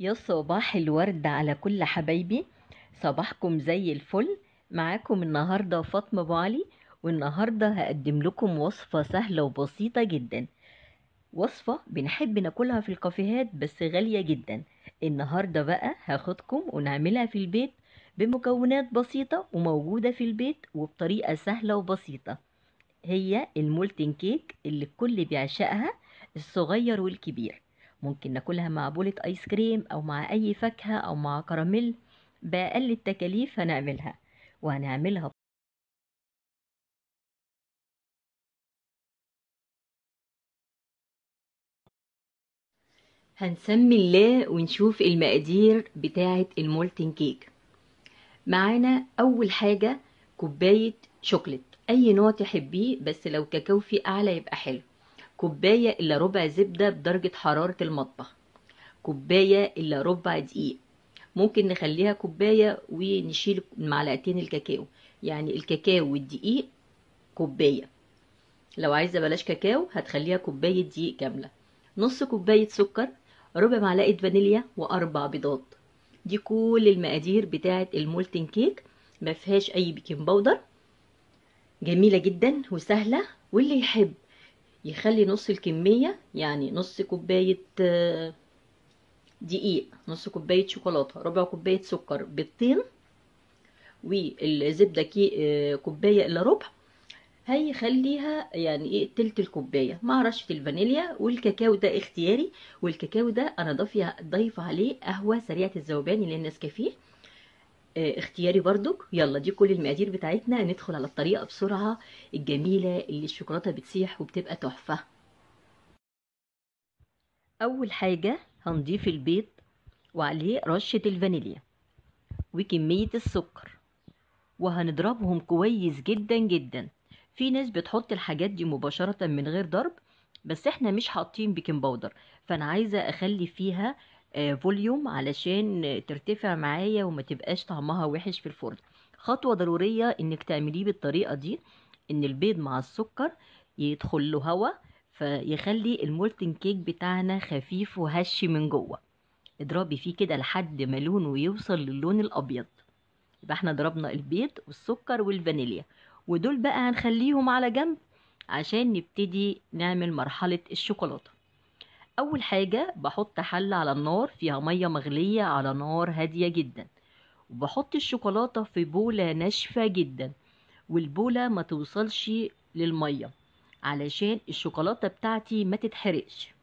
يا صباح الورد على كل حبايبي صباحكم زي الفل معاكم النهاردة فاطمة أبو علي والنهاردة هقدم لكم وصفة سهلة وبسيطة جدا وصفة بنحب ناكلها في الكافيهات بس غالية جدا النهاردة بقى هاخدكم ونعملها في البيت بمكونات بسيطة وموجودة في البيت وبطريقة سهلة وبسيطة هي المولتن كيك اللي الكل بيعشقها الصغير والكبير ممكن ناكلها مع بولة ايس كريم او مع اي فاكهة او مع كراميل بأقل التكاليف هنعملها وهنعملها هنسمي الله ونشوف المقادير بتاعة المولتن كيك معانا أول حاجة كوباية شوكليت أي نوع تحبيه بس لو كاكاو فيه أعلى يبقى حلو كوباية إلا ربع زبدة بدرجة حرارة المطبخ كوباية إلا ربع دقيق ممكن نخليها كوباية ونشيل معلقتين الكاكاو يعني الكاكاو والدقيق كوباية لو عايزة بلاش كاكاو هتخليها كوباية دقيق كاملة نص كوباية سكر ربع معلقة فانيليا وأربع بيضات دي كل المقادير بتاعة المولتن كيك ما فيهاش أي بيكنج باودر جميلة جدا وسهلة واللي يحب يخلي نص الكمية يعني نص كوباية آه، دقيق نص كوباية شوكولاتة ربع كوباية سكر بيضتين والزبدة آه، كوباية إلا ربع هيخليها يعني ايه تلت الكوبايه مع رشه الفانيليا والكاكاو ده اختياري والكاكاو ده انا ضافيه ضايفه عليه قهوه سريعه الذوبان اللي الناس كافيه آه، اختياري بردك يلا دي كل المقادير بتاعتنا ندخل على الطريقة بسرعة الجميلة اللي الشوكولاتة بتسيح وبتبقى تحفة أول حاجة هنضيف البيض وعليه رشة الفانيليا وكمية السكر وهنضربهم كويس جدا جدا في ناس بتحط الحاجات دي مباشرة من غير ضرب بس احنا مش حاطين بيكنج باودر فانا عايزة اخلي فيها فوليوم آه، علشان ترتفع معايا وما تبقاش طعمها وحش في الفرن خطوة ضرورية انك تعمليه بالطريقة دي ان البيض مع السكر يدخل له هوا فيخلي المولتن كيك بتاعنا خفيف وهش من جوه اضربي فيه كده لحد ما لونه يوصل للون الابيض يبقى احنا ضربنا البيض والسكر والفانيليا ودول بقى هنخليهم على جنب عشان نبتدي نعمل مرحلة الشوكولاتة اول حاجة بحط حلة على النار فيها مية مغلية على نار هادية جدا وبحط الشوكولاتة في بولة ناشفة جدا والبولة ما توصلش للمية علشان الشوكولاتة بتاعتي ما تتحرقش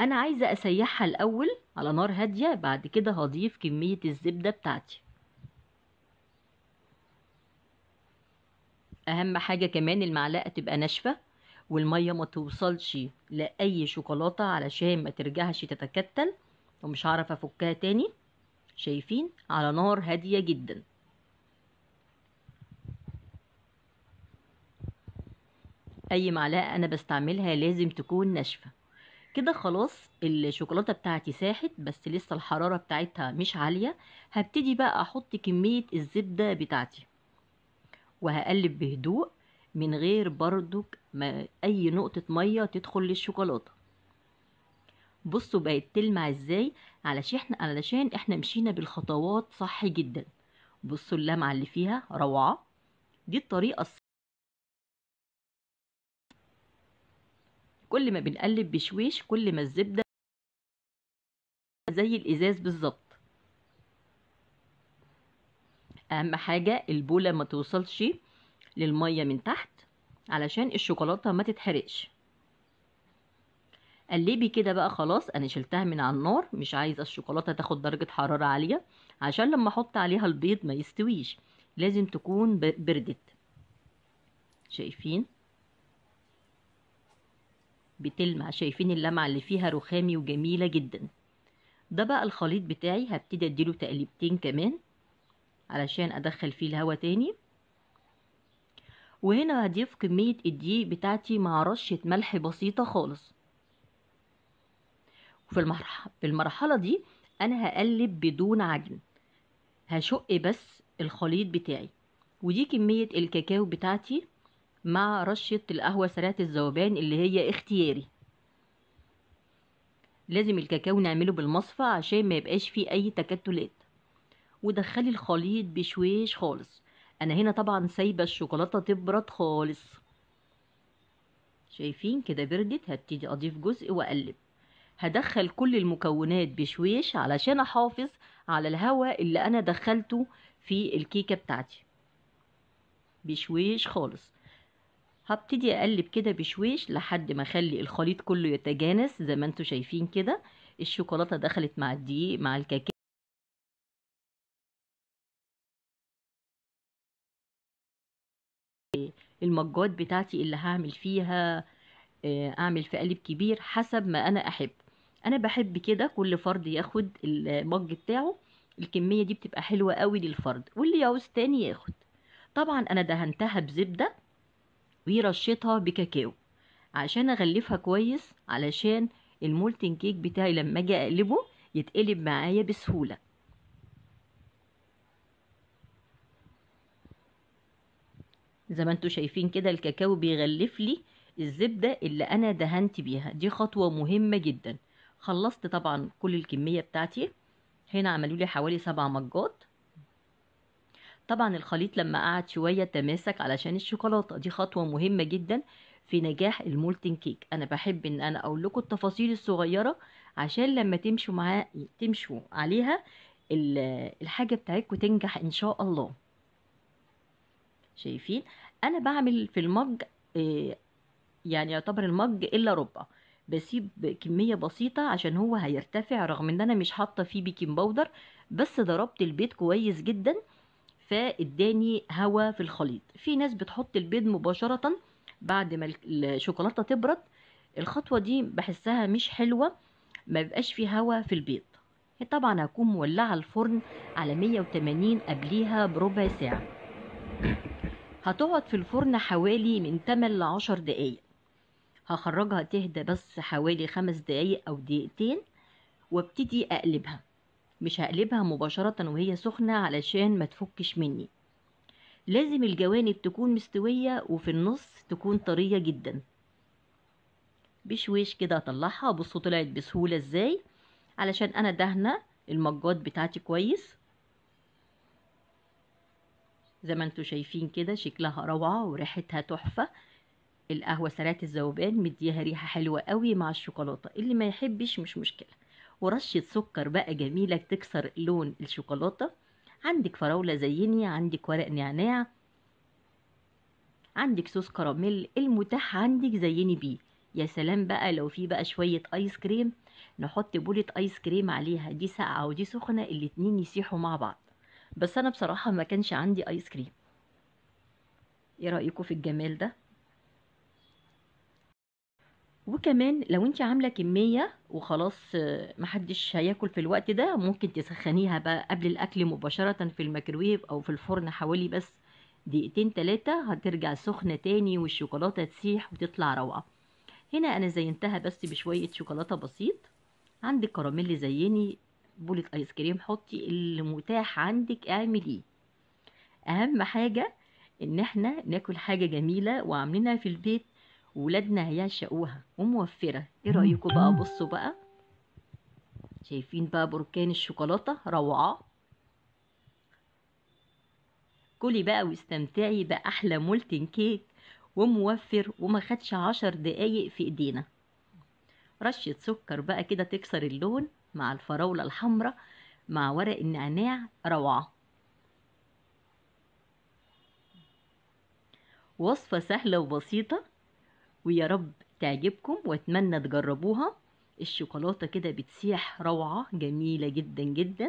انا عايزة اسيحها الاول على نار هادية بعد كده هضيف كمية الزبدة بتاعتي اهم حاجة كمان المعلقة تبقى ناشفة والمية ما توصلش لأي شوكولاتة علشان ما ترجعش تتكتل ومش هعرف افكها تاني شايفين على نار هادية جدا اي معلقة انا بستعملها لازم تكون ناشفة كده خلاص الشوكولاتة بتاعتي ساحت بس لسه الحرارة بتاعتها مش عالية هبتدي بقى احط كمية الزبدة بتاعتي وهقلب بهدوء من غير بردك ما اي نقطة مية تدخل للشوكولاتة بصوا بقت تلمع ازاي علشان احنا علشان احنا مشينا بالخطوات صح جدا بصوا اللمعة اللي فيها روعة دي الطريقة الصح. كل ما بنقلب بشويش كل ما الزبدة زي الازاز بالظبط اهم حاجة البولة ما توصلش للمية من تحت علشان الشوكولاتة ما تتحرقش قلبي كده بقى خلاص انا شلتها من على النار مش عايزه الشوكولاته تاخد درجه حراره عاليه عشان لما احط عليها البيض ما يستويش لازم تكون بردت شايفين بتلمع شايفين اللمعه اللي فيها رخامي وجميله جدا ده بقى الخليط بتاعي هبتدي اديله تقليبتين كمان علشان ادخل فيه الهواء تاني وهنا هضيف كمية الدقيق بتاعتي مع رشة ملح بسيطة خالص وفي المرحلة, في المرحلة دي أنا هقلب بدون عجن هشق بس الخليط بتاعي ودي كمية الكاكاو بتاعتي مع رشة القهوة سريعة الذوبان اللي هي اختياري لازم الكاكاو نعمله بالمصفى عشان ما يبقاش فيه اي تكتلات ودخلي الخليط بشويش خالص انا هنا طبعا سايبه الشوكولاته تبرد خالص شايفين كده بردت هبتدي اضيف جزء واقلب هدخل كل المكونات بشويش علشان احافظ على الهواء اللي انا دخلته في الكيكه بتاعتي بشويش خالص هبتدي اقلب كده بشويش لحد ما اخلي الخليط كله يتجانس زي ما انتوا شايفين كده الشوكولاته دخلت مع الدقيق مع الكاكاو المجات بتاعتي اللي هعمل فيها آه، اعمل في قالب كبير حسب ما انا احب انا بحب كده كل فرد ياخد المج بتاعه الكميه دي بتبقى حلوه قوي للفرد واللي يعوز تاني ياخد طبعا انا دهنتها بزبده ورشيتها بكاكاو عشان اغلفها كويس علشان المولتن كيك بتاعي لما اجي اقلبه يتقلب معايا بسهوله زي ما انتم شايفين كده الكاكاو بيغلف لي الزبدة اللي انا دهنت بيها دي خطوة مهمة جدا خلصت طبعا كل الكمية بتاعتي هنا عملوا لي حوالي سبع مجات طبعا الخليط لما قعد شوية تماسك علشان الشوكولاتة دي خطوة مهمة جدا في نجاح المولتن كيك انا بحب ان انا اقول لكم التفاصيل الصغيرة عشان لما تمشوا معاه تمشوا عليها الحاجة بتاعتكم تنجح ان شاء الله شايفين انا بعمل في المج آه، يعني يعتبر المج الا ربع بسيب كميه بسيطه عشان هو هيرتفع رغم ان انا مش حاطه فيه بيكنج باودر بس ضربت البيض كويس جدا فاداني هوا في الخليط في ناس بتحط البيض مباشره بعد ما الشوكولاته تبرد الخطوه دي بحسها مش حلوه ما بيبقاش في هوا في البيض طبعا هكون مولعه الفرن على 180 قبليها بربع ساعه هتقعد في الفرن حوالي من 8 ل 10 دقايق هخرجها تهدى بس حوالي خمس دقايق او دقيقتين وابتدي اقلبها مش هقلبها مباشرة وهي سخنة علشان ما تفكش مني لازم الجوانب تكون مستوية وفي النص تكون طرية جدا بشويش كده اطلعها بصوا طلعت بسهولة ازاي علشان انا دهنة المجات بتاعتي كويس زي ما انتوا شايفين كده شكلها روعة وريحتها تحفة القهوة سريعة الذوبان مديها ريحة حلوة قوي مع الشوكولاتة اللي ما يحبش مش مشكلة ورشة سكر بقى جميلة تكسر لون الشوكولاتة عندك فراولة زيني عندك ورق نعناع عندك صوص كراميل المتاح عندك زيني بيه يا سلام بقى لو في بقى شوية ايس كريم نحط بولة ايس كريم عليها دي ساقعة ودي سخنة الاتنين يسيحوا مع بعض بس أنا بصراحة ما كانش عندي آيس كريم إيه رأيكم في الجمال ده؟ وكمان لو انت عامله كميه وخلاص محدش هياكل في الوقت ده ممكن تسخنيها بقى قبل الاكل مباشره في الميكروويف او في الفرن حوالي بس دقيقتين تلاتة هترجع سخنه تاني والشوكولاته تسيح وتطلع روعه هنا انا زينتها بس بشويه شوكولاته بسيط عندك كراميل زيني بولة ايس كريم حطي اللي متاح عندك اعمليه ايه. اهم حاجة ان احنا ناكل حاجة جميلة وعاملينها في البيت ولادنا هيعشقوها وموفرة ايه رأيكم بقى بصوا بقى شايفين بقى بركان الشوكولاتة روعة كلي بقى واستمتعي بأحلى مولتن كيك وموفر وما خدش عشر دقايق في ايدينا رشة سكر بقى كده تكسر اللون مع الفراولة الحمراء مع ورق النعناع روعة وصفة سهلة وبسيطة ويا رب تعجبكم واتمنى تجربوها الشوكولاتة كده بتسيح روعة جميلة جدا جدا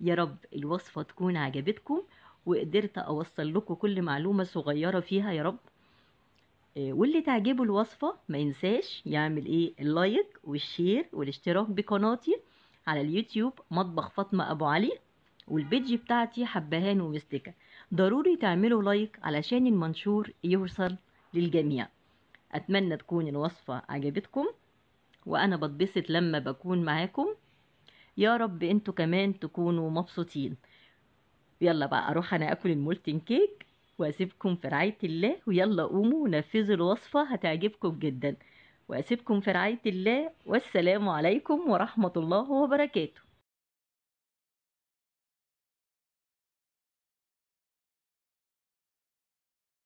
يا رب الوصفة تكون عجبتكم وقدرت اوصل لكم كل معلومة صغيرة فيها يا رب آه، واللي تعجبه الوصفة ما ينساش يعمل ايه اللايك والشير والاشتراك بقناتي على اليوتيوب مطبخ فاطمة أبو علي والبيج بتاعتي حبهان ومستكة ضروري تعملوا لايك علشان المنشور يوصل للجميع أتمنى تكون الوصفة عجبتكم وأنا بتبسط لما بكون معاكم يا رب انتوا كمان تكونوا مبسوطين يلا بقى أروح أنا أكل المولتن كيك وأسيبكم في رعاية الله ويلا قوموا ونفذوا الوصفة هتعجبكم جدا وأسيبكم في رعاية الله والسلام عليكم ورحمة الله وبركاته